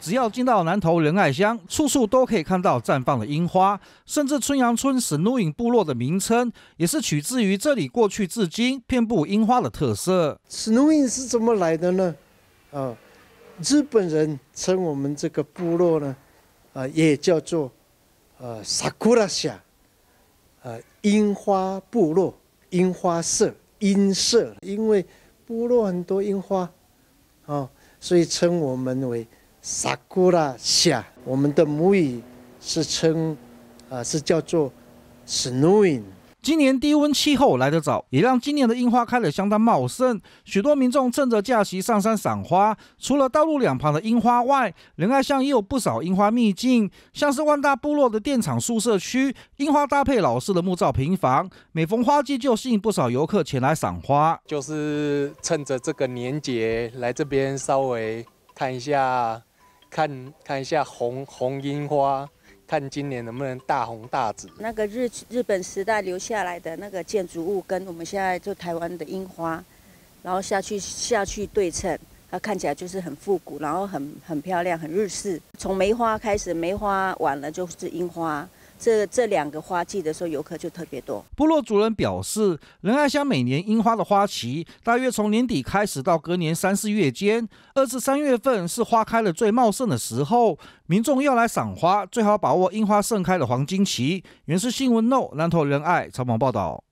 只要进到南投仁爱乡，处处都可以看到绽放的樱花，甚至春阳村史努 o 部落的名称也是取自于这里过去至今遍布樱花的特色史努 o 是怎么来的呢？啊，日本人称我们这个部落呢，啊，也叫做呃萨库拉夏，呃，樱花部落、樱花社、樱社，因为部落很多樱花啊，所以称我们为。Sakura 我们的母语是称，呃，是叫做 snowing。今年低温气候来得早，也让今年的樱花开得相当茂盛。许多民众趁着假期上山赏花。除了道路两旁的樱花外，仁爱巷也有不少樱花秘境，像是万大部落的电厂宿舍区，樱花搭配老式的木造平房，每逢花季就吸引不少游客前来赏花。就是趁着这个年节来这边稍微看一下。看看一下红红樱花，看今年能不能大红大紫。那个日日本时代留下来的那个建筑物，跟我们现在就台湾的樱花，然后下去下去对称，它看起来就是很复古，然后很很漂亮，很日式。从梅花开始，梅花完了就是樱花。这这两个花季的时候，游客就特别多。部落主人表示，仁爱乡每年樱花的花期大约从年底开始到隔年三四月间，二至三月份是花开的最茂盛的时候，民众要来赏花，最好把握樱花盛开的黄金期。原是新闻 No 南投仁爱草蜢报道。